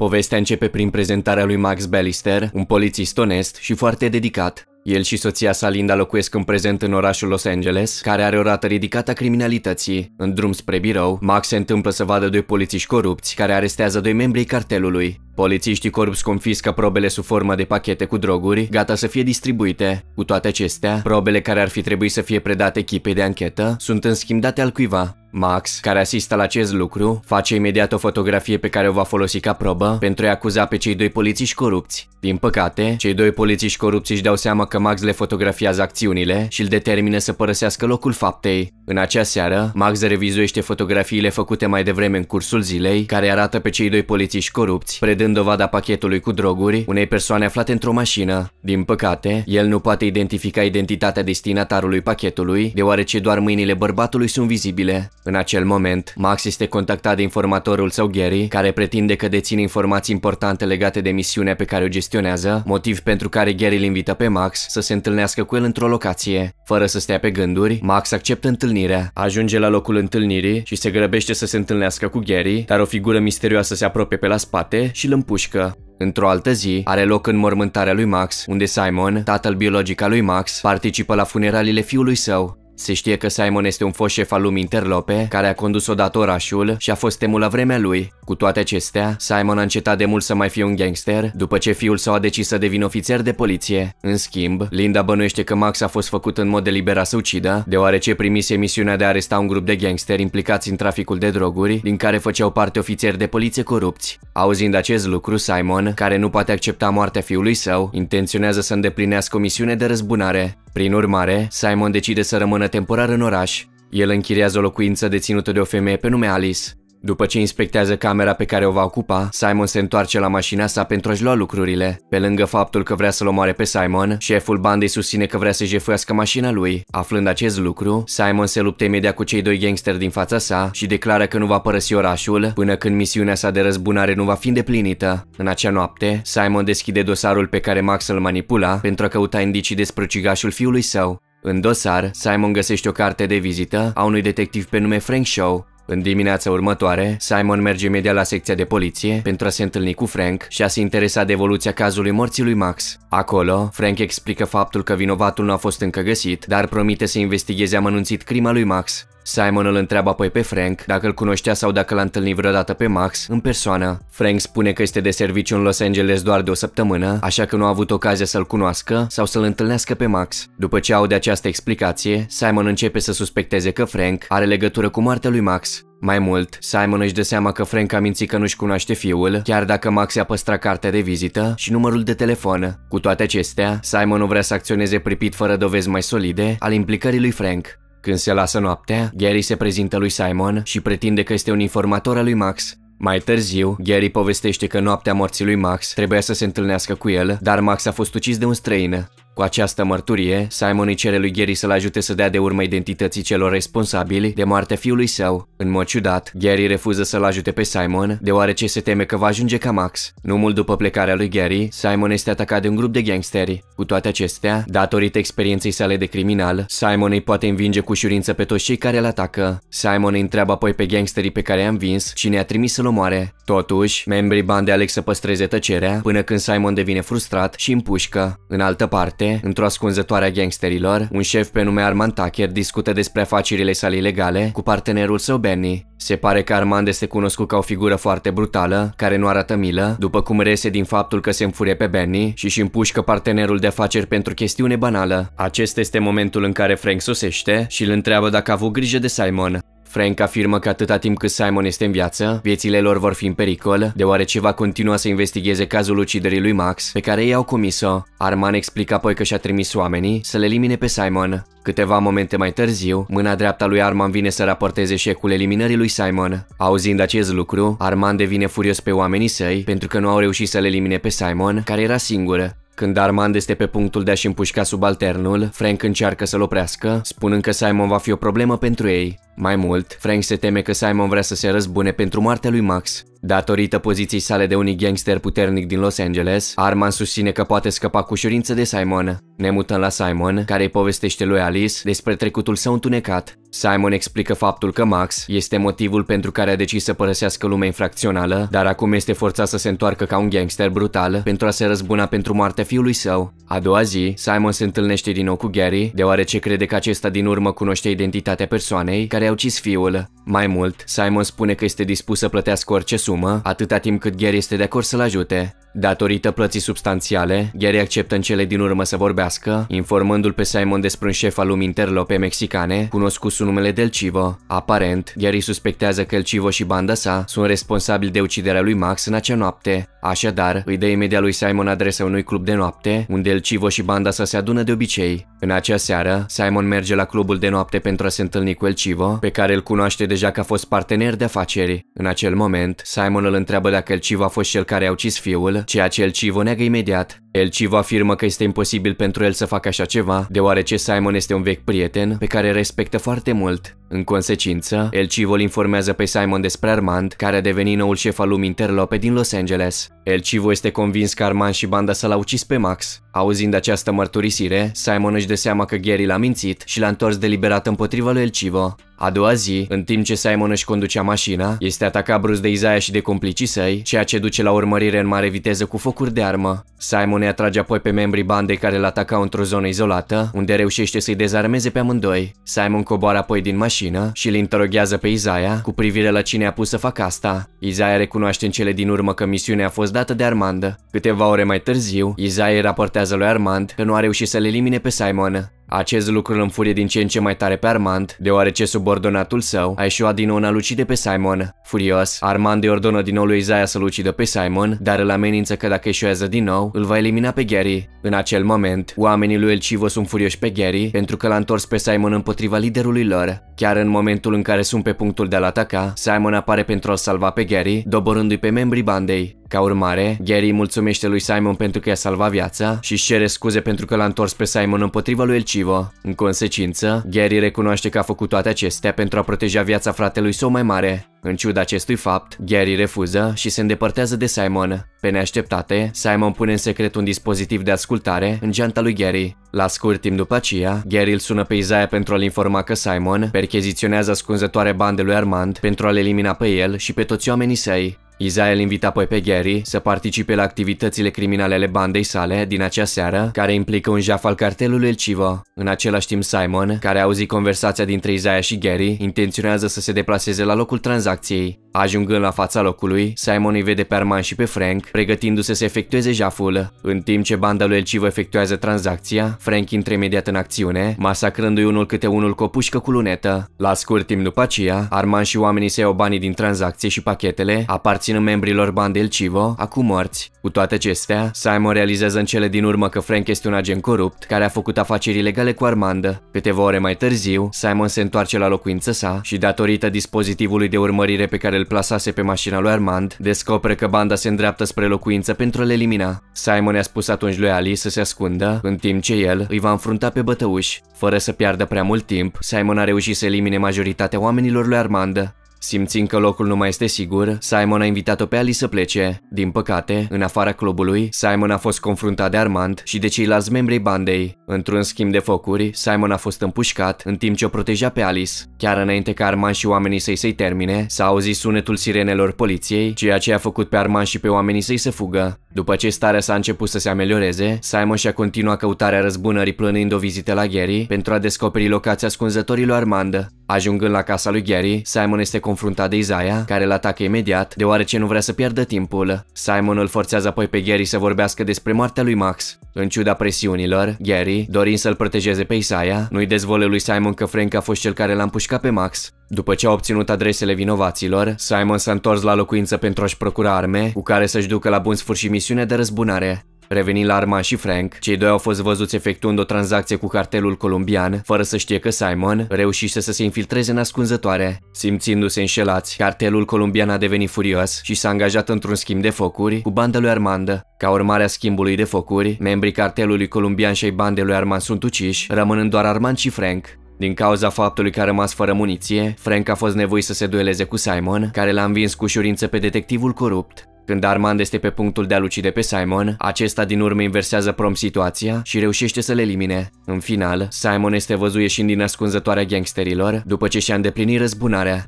Povestea începe prin prezentarea lui Max Ballister, un polițist onest și foarte dedicat. El și soția sa Linda locuiesc în prezent în orașul Los Angeles, care are o rată ridicată a criminalității. În drum spre birou, Max se întâmplă să vadă doi polițiști corupți care arestează doi membrii cartelului. Polițiștii corupți confiscă probele sub formă de pachete cu droguri, gata să fie distribuite. Cu toate acestea, probele care ar fi trebuit să fie predate echipei de anchetă sunt în schimb date al cuiva. Max, care asistă la acest lucru, face imediat o fotografie pe care o va folosi ca probă pentru a acuza pe cei doi polițiști corupți. Din păcate, cei doi polițiști corupți își dau seama că Max le fotografiază acțiunile și îl determină să părăsească locul faptei. În acea seară, Max revizuiește fotografiile făcute mai devreme în cursul zilei, care arată pe cei doi polițiști corupți, predând dând dovada pachetului cu droguri unei persoane aflate într-o mașină. Din păcate, el nu poate identifica identitatea destinatarului pachetului, deoarece doar mâinile bărbatului sunt vizibile. În acel moment, Max este contactat de informatorul său Gary, care pretinde că deține informații importante legate de misiunea pe care o gestionează, motiv pentru care Gary îl invită pe Max să se întâlnească cu el într-o locație. Fără să stea pe gânduri, Max acceptă întâlnirea, ajunge la locul întâlnirii și se grăbește să se întâlnească cu Gary, dar o figură misterioasă se apropie pe la spate și îl în pușcă. Într-o altă zi, are loc în mormântarea lui Max, unde Simon, tatăl biologic al lui Max, participă la funeraliile fiului său. Se știe că Simon este un fost șef al lumii interlope, care a condus odată orașul și a fost temul la vremea lui. Cu toate acestea, Simon a încetat de mult să mai fie un gangster, după ce fiul său a decis să devină ofițer de poliție. În schimb, Linda bănuiește că Max a fost făcut în mod deliberat să ucidă, deoarece primise misiunea de a aresta un grup de gangsteri implicați în traficul de droguri, din care făceau parte ofițeri de poliție corupți. Auzind acest lucru, Simon, care nu poate accepta moartea fiului său, intenționează să îndeplinească o misiune de răzbunare. Prin urmare, Simon decide să rămână temporar în oraș. El închiriază o locuință deținută de o femeie pe nume Alice. După ce inspectează camera pe care o va ocupa, Simon se întoarce la mașina sa pentru a-și lua lucrurile. Pe lângă faptul că vrea să-l omoare pe Simon, șeful bandei susține că vrea să jefuiască mașina lui. Aflând acest lucru, Simon se luptă imediat cu cei doi gangster din fața sa și declară că nu va părăsi orașul până când misiunea sa de răzbunare nu va fi îndeplinită. În acea noapte, Simon deschide dosarul pe care Max îl manipula pentru a căuta indicii despre ucigașul fiului său. În dosar, Simon găsește o carte de vizită a unui detectiv pe nume Frank Shaw. În dimineața următoare, Simon merge imediat la secția de poliție pentru a se întâlni cu Frank și a se interesa de evoluția cazului morții lui Max. Acolo, Frank explică faptul că vinovatul nu a fost încă găsit, dar promite să investigheze amănunțit crima lui Max. Simon îl întreabă apoi pe Frank dacă îl cunoștea sau dacă l-a întâlnit vreodată pe Max în persoană. Frank spune că este de serviciu în Los Angeles doar de o săptămână, așa că nu a avut ocazia să-l cunoască sau să-l întâlnească pe Max. După ce aude această explicație, Simon începe să suspecteze că Frank are legătură cu moartea lui Max. Mai mult, Simon își dă seama că Frank a mințit că nu-și cunoaște fiul, chiar dacă Max i-a păstrat cartea de vizită și numărul de telefon. Cu toate acestea, Simon nu vrea să acționeze pripit fără dovezi mai solide al implicării lui Frank. Când se lasă noaptea, Gary se prezintă lui Simon și pretinde că este un informator al lui Max. Mai târziu, Gary povestește că noaptea morții lui Max trebuia să se întâlnească cu el, dar Max a fost ucis de un străină. Cu această mărturie, Simon îi cere lui Gary să-l ajute să dea de urmă identității celor responsabili de moartea fiului său. În mod ciudat, Gary refuză să-l ajute pe Simon, deoarece se teme că va ajunge ca Max. Nu mult după plecarea lui Gary, Simon este atacat de un grup de gangsteri. Cu toate acestea, datorită experienței sale de criminal, Simon îi poate învinge cu ușurință pe toți cei care îl atacă. Simon îi întreabă apoi pe gangsterii pe care i-a învins cine a trimis să-l omoare. Totuși, membrii bandei aleg să păstreze tăcerea până când Simon devine frustrat și împușcă. În altă parte, într-o ascunzătoare a gangsterilor, un șef pe nume Armand Tucker discută despre afacerile sale ilegale cu partenerul său Benny. Se pare că Armand este cunoscut ca o figură foarte brutală, care nu arată milă, după cum rese din faptul că se înfurie pe Benny și își împușcă partenerul de afaceri pentru chestiune banală. Acest este momentul în care Frank sosește și îl întreabă dacă a avut grijă de Simon. Frank afirmă că atâta timp cât Simon este în viață, viețile lor vor fi în pericol, deoarece va continua să investigheze cazul uciderii lui Max, pe care ei au comis-o. Arman explică apoi că și-a trimis oamenii să le elimine pe Simon. Câteva momente mai târziu, mâna dreapta lui Arman vine să raporteze eșecul eliminării lui Simon. Auzind acest lucru, Arman devine furios pe oamenii săi pentru că nu au reușit să le elimine pe Simon, care era singură. Când Armand este pe punctul de a-și împușca subalternul, Frank încearcă să-l oprească, spunând că Simon va fi o problemă pentru ei. Mai mult, Frank se teme că Simon vrea să se răzbune pentru moartea lui Max. Datorită poziției sale de unii gangster puternic din Los Angeles, Arman susține că poate scăpa cu ușurință de Simon. Ne mutăm la Simon, care îi povestește lui Alice despre trecutul său întunecat. Simon explică faptul că Max este motivul pentru care a decis să părăsească lumea infracțională, dar acum este forțat să se întoarcă ca un gangster brutal pentru a se răzbuna pentru moartea fiului său. A doua zi, Simon se întâlnește din nou cu Gary, deoarece crede că acesta din urmă cunoște identitatea persoanei care a ucis fiul. Mai mult, Simon spune că este dispus să plătească orice sumă, atâta timp cât Gary este de acord să-l ajute. Datorită plății substanțiale, Gary acceptă în cele din urmă să vorbească, informându-l pe Simon despre un șef al lumii interlope mexicane, cunoscut sub numele Del Chivo. Aparent, Gary suspectează că El Chivo și banda sa sunt responsabili de uciderea lui Max în acea noapte. Așadar, îi dă imediat lui Simon adresa unui club de noapte, unde El Chivo și banda sa se adună de obicei. În acea seară, Simon merge la clubul de noapte pentru a se întâlni cu El Chivo, pe care îl cunoaște deja că a fost partener de afaceri. În acel moment, Simon îl întreabă dacă el Civo a fost cel care a ucis fiul, ceea ce el Civo neagă imediat. El Civo afirmă că este imposibil pentru el să facă așa ceva, deoarece Simon este un vechi prieten pe care respectă foarte mult. În consecință, Elciv îl informează pe Simon despre Armand, care a devenit noul șef al lumii interlope din Los Angeles. El Civo este convins că Armand și banda să l-au ucis pe Max. Auzind această mărturisire, Simon își dă seama că Gary l-a mințit și l-a întors deliberat împotriva lui El Civo. A doua zi, în timp ce Simon își conducea mașina, este atacat brusc de Isaiah și de complicii săi, ceea ce duce la urmărire în mare viteză cu focuri de armă. Simon ne atrage apoi pe membrii bandei care îl atacau într-o zonă izolată, unde reușește să-i dezarmeze pe amândoi. Simon coboară apoi din mașină și îl interoghează pe Izaia cu privire la cine a pus să facă asta. Izaia recunoaște în cele din urmă că misiunea a fost dată de Armand. Câteva ore mai târziu, Izaia raportează lui Armand că nu a reușit să-l elimine pe Simon. Acest lucru îl înfurie din ce în ce mai tare pe Armand, deoarece subordonatul său a ieșuat din nou în a lucide pe Simon. Furios, Armand îi ordonă din nou lui Isaiah să-l ucidă pe Simon, dar îl amenință că dacă ieșuează din nou, îl va elimina pe Gary. În acel moment, oamenii lui Elcivo sunt furioși pe Gary pentru că l-a întors pe Simon împotriva liderului lor. Chiar în momentul în care sunt pe punctul de a-l ataca, Simon apare pentru a-l salva pe Gary, doborându-i pe membrii bandei. Ca urmare, Gary mulțumește lui Simon pentru că i-a salvat viața și își cere scuze pentru că l-a întors pe Simon împotriva lui Elcivo. În consecință, Gary recunoaște că a făcut toate acestea pentru a proteja viața fratelui său mai mare. În ciuda acestui fapt, Gary refuză și se îndepărtează de Simon. Pe neașteptate, Simon pune în secret un dispozitiv de ascultare în geanta lui Gary. La scurt timp după aceea, Gary îl sună pe Isaiah pentru a-l informa că Simon percheziționează ascunzătoare bandelui lui Armand pentru a-l elimina pe el și pe toți oamenii săi. Izael invita apoi pe Gary să participe la activitățile criminale ale bandei sale din acea seară, care implică un jaf al cartelului El Civo. În același timp, Simon, care a auzit conversația dintre Izaia și Gary, intenționează să se deplaseze la locul tranzacției. Ajungând la fața locului, Simon îi vede pe Arman și pe Frank, pregătindu-se să efectueze jaful. În timp ce banda lui El Civo efectuează tranzacția, Frank intră imediat în acțiune, masacrându-i unul câte unul cu o pușcă cu lunetă. La scurt timp după aceea, Arman și oamenii se iau banii din tranzacție și pachetele, aparțin aparținând membrilor bandei Civo, acum morți. Cu toate acestea, Simon realizează în cele din urmă că Frank este un agent corupt care a făcut afaceri ilegale cu Armandă. Câteva ore mai târziu, Simon se întoarce la locuința sa și datorită dispozitivului de urmărire pe care îl plasase pe mașina lui Armand, descoperă că banda se îndreaptă spre locuință pentru a-l elimina. Simon i-a spus atunci lui Ali să se ascundă, în timp ce el îi va înfrunta pe bătăuși. Fără să piardă prea mult timp, Simon a reușit să elimine majoritatea oamenilor lui Armand. Simțind că locul nu mai este sigur, Simon a invitat-o pe Ali să plece. Din păcate, în afara clubului, Simon a fost confruntat de Armand și de ceilalți membrii bandei. Într-un schimb de focuri, Simon a fost împușcat în timp ce o proteja pe Alice. Chiar înainte ca Armand și oamenii săi să-i termine, s-a auzit sunetul sirenelor poliției, ceea ce a făcut pe Armand și pe oamenii săi să fugă. După ce starea s-a început să se amelioreze, Simon și-a continuat căutarea răzbunării plănând o vizită la Gary pentru a descoperi locația ascunzătorilor Armand. Ajungând la casa lui Gary, Simon este confruntat de Isaiah, care îl atacă imediat, deoarece nu vrea să pierdă timpul. Simon îl forțează apoi pe Gary să vorbească despre moartea lui Max. În ciuda presiunilor, Gary, dorind să-l protejeze pe Isaiah, nu-i dezvolă lui Simon că Frank a fost cel care l-a împușcat pe Max. După ce a obținut adresele vinovaților, Simon s-a întors la locuință pentru a-și procura arme, cu care să-și ducă la bun sfârșit misiunea de răzbunare. Revenind la Arman și Frank, cei doi au fost văzuți efectuând o tranzacție cu cartelul colombian, fără să știe că Simon reușise să se infiltreze în ascunzătoare. Simțindu-se înșelați, cartelul colombian a devenit furios și s-a angajat într-un schimb de focuri cu banda lui Armand. Ca urmare a schimbului de focuri, membrii cartelului colombian și ai bandei lui Armand sunt uciși, rămânând doar Armand și Frank. Din cauza faptului că a rămas fără muniție, Frank a fost nevoit să se dueleze cu Simon, care l-a învins cu ușurință pe detectivul corupt. Când Armand este pe punctul de a-l ucide pe Simon, acesta din urmă inversează prompt situația și reușește să le elimine. În final, Simon este văzut ieșind din ascunzătoarea gangsterilor după ce și-a îndeplinit răzbunarea.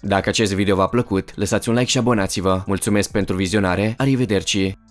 Dacă acest video v-a plăcut, lăsați un like și abonați-vă. Mulțumesc pentru vizionare, arrivederci!